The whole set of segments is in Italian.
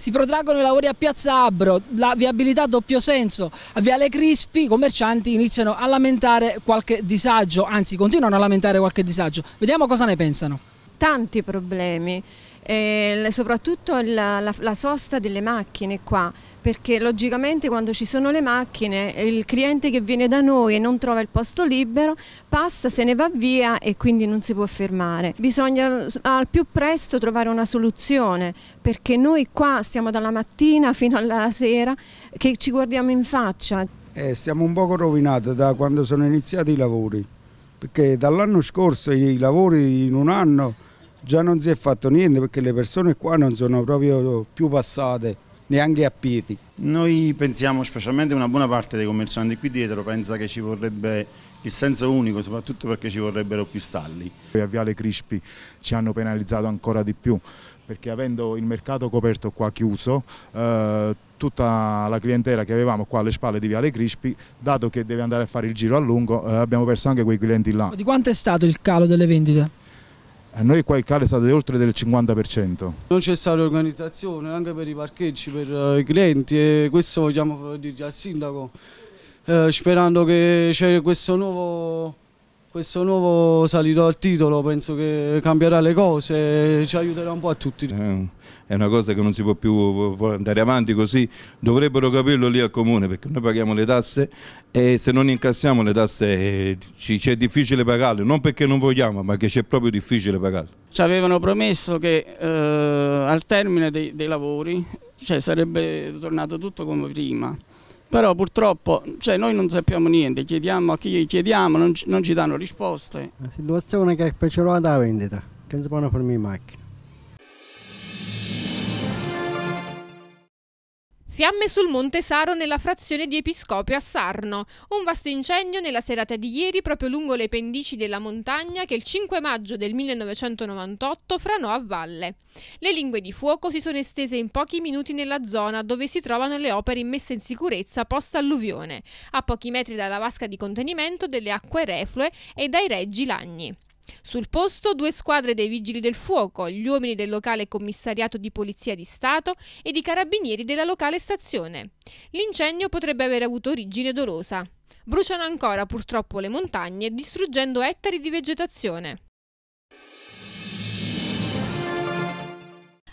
Si protraggono i lavori a Piazza Abro, la viabilità a doppio senso, a Viale Crispi, i commercianti iniziano a lamentare qualche disagio, anzi continuano a lamentare qualche disagio. Vediamo cosa ne pensano. Tanti problemi eh, soprattutto la, la, la sosta delle macchine qua perché logicamente quando ci sono le macchine il cliente che viene da noi e non trova il posto libero passa, se ne va via e quindi non si può fermare. Bisogna al più presto trovare una soluzione perché noi qua stiamo dalla mattina fino alla sera che ci guardiamo in faccia. Eh, stiamo un poco rovinati da quando sono iniziati i lavori perché dall'anno scorso i lavori in un anno già non si è fatto niente perché le persone qua non sono proprio più passate neanche a piedi. Noi pensiamo, specialmente una buona parte dei commercianti qui dietro, pensa che ci vorrebbe il senso unico, soprattutto perché ci vorrebbero più stalli. A Viale Crispi ci hanno penalizzato ancora di più, perché avendo il mercato coperto qua chiuso, eh, tutta la clientela che avevamo qua alle spalle di Viale Crispi, dato che deve andare a fare il giro a lungo, eh, abbiamo perso anche quei clienti là. Di quanto è stato il calo delle vendite? A noi qua il calo è stato di oltre del 50%. Non c'è stata organizzazione anche per i parcheggi, per eh, i clienti e questo vogliamo dirgli al sindaco, eh, sperando che c'è questo nuovo questo nuovo salito al titolo penso che cambierà le cose, e ci aiuterà un po' a tutti. Eh, è una cosa che non si può più andare avanti così, dovrebbero capirlo lì al comune perché noi paghiamo le tasse e se non incassiamo le tasse eh, è difficile pagarle, non perché non vogliamo ma perché c'è proprio difficile pagarle. Ci avevano promesso che eh, al termine dei, dei lavori cioè, sarebbe tornato tutto come prima però purtroppo cioè, noi non sappiamo niente, chiediamo a chi chiediamo, non, non ci danno risposte. La situazione è che è speciale la vendita, che non si può fare farmi macchine. Fiamme sul Monte Saro nella frazione di Episcopio a Sarno. Un vasto incendio nella serata di ieri proprio lungo le pendici della montagna che il 5 maggio del 1998 franò a valle. Le lingue di fuoco si sono estese in pochi minuti nella zona dove si trovano le opere messe in sicurezza post-alluvione, a pochi metri dalla vasca di contenimento delle acque reflue e dai reggi lagni. Sul posto due squadre dei vigili del fuoco, gli uomini del locale commissariato di polizia di Stato ed i carabinieri della locale stazione. L'incendio potrebbe aver avuto origine dolosa. Bruciano ancora purtroppo le montagne distruggendo ettari di vegetazione.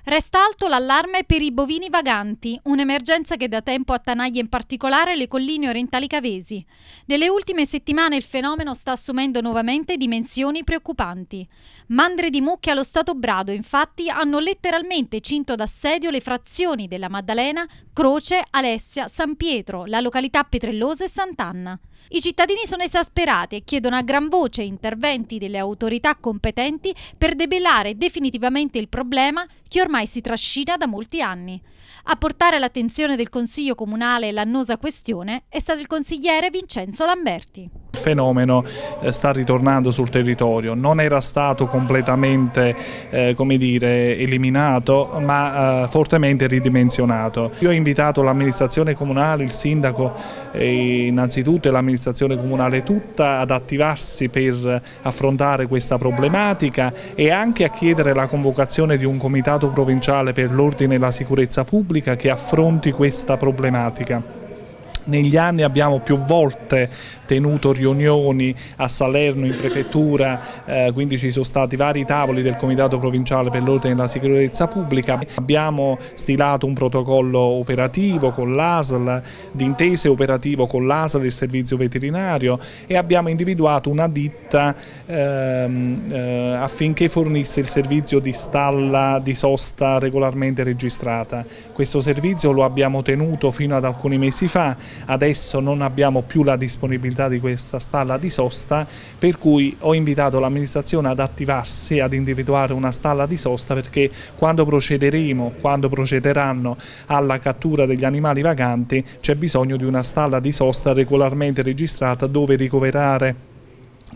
Resta alto l'allarme per i bovini vaganti, un'emergenza che da tempo attanaglia in particolare le colline orientali cavesi. Nelle ultime settimane il fenomeno sta assumendo nuovamente dimensioni preoccupanti. Mandre di mucche allo stato brado, infatti, hanno letteralmente cinto d'assedio le frazioni della Maddalena, Croce, Alessia, San Pietro, la località Petrellosa e Sant'Anna. I cittadini sono esasperati e chiedono a gran voce interventi delle autorità competenti per debellare definitivamente il problema che ormai si trascina da molti anni. A portare all'attenzione del Consiglio Comunale l'annosa questione è stato il consigliere Vincenzo Lamberti fenomeno eh, sta ritornando sul territorio, non era stato completamente eh, dire, eliminato ma eh, fortemente ridimensionato. Io ho invitato l'amministrazione comunale, il sindaco eh, innanzitutto e l'amministrazione comunale tutta ad attivarsi per affrontare questa problematica e anche a chiedere la convocazione di un comitato provinciale per l'ordine e la sicurezza pubblica che affronti questa problematica negli anni abbiamo più volte tenuto riunioni a Salerno in prefettura, eh, quindi ci sono stati vari tavoli del Comitato Provinciale per l'Ordine e la Sicurezza Pubblica. Abbiamo stilato un protocollo operativo con l'ASL, di operativo con l'ASL il servizio veterinario e abbiamo individuato una ditta ehm, eh, affinché fornisse il servizio di stalla di sosta regolarmente registrata. Questo servizio lo abbiamo tenuto fino ad alcuni mesi fa adesso non abbiamo più la disponibilità di questa stalla di sosta per cui ho invitato l'amministrazione ad attivarsi, ad individuare una stalla di sosta perché quando procederemo, quando procederanno alla cattura degli animali vaganti c'è bisogno di una stalla di sosta regolarmente registrata dove ricoverare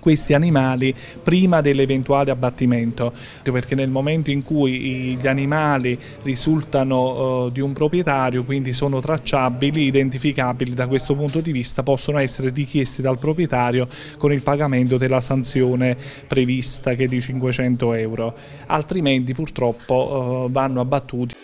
questi animali prima dell'eventuale abbattimento, perché nel momento in cui gli animali risultano eh, di un proprietario, quindi sono tracciabili, identificabili da questo punto di vista, possono essere richiesti dal proprietario con il pagamento della sanzione prevista che è di 500 euro, altrimenti purtroppo eh, vanno abbattuti.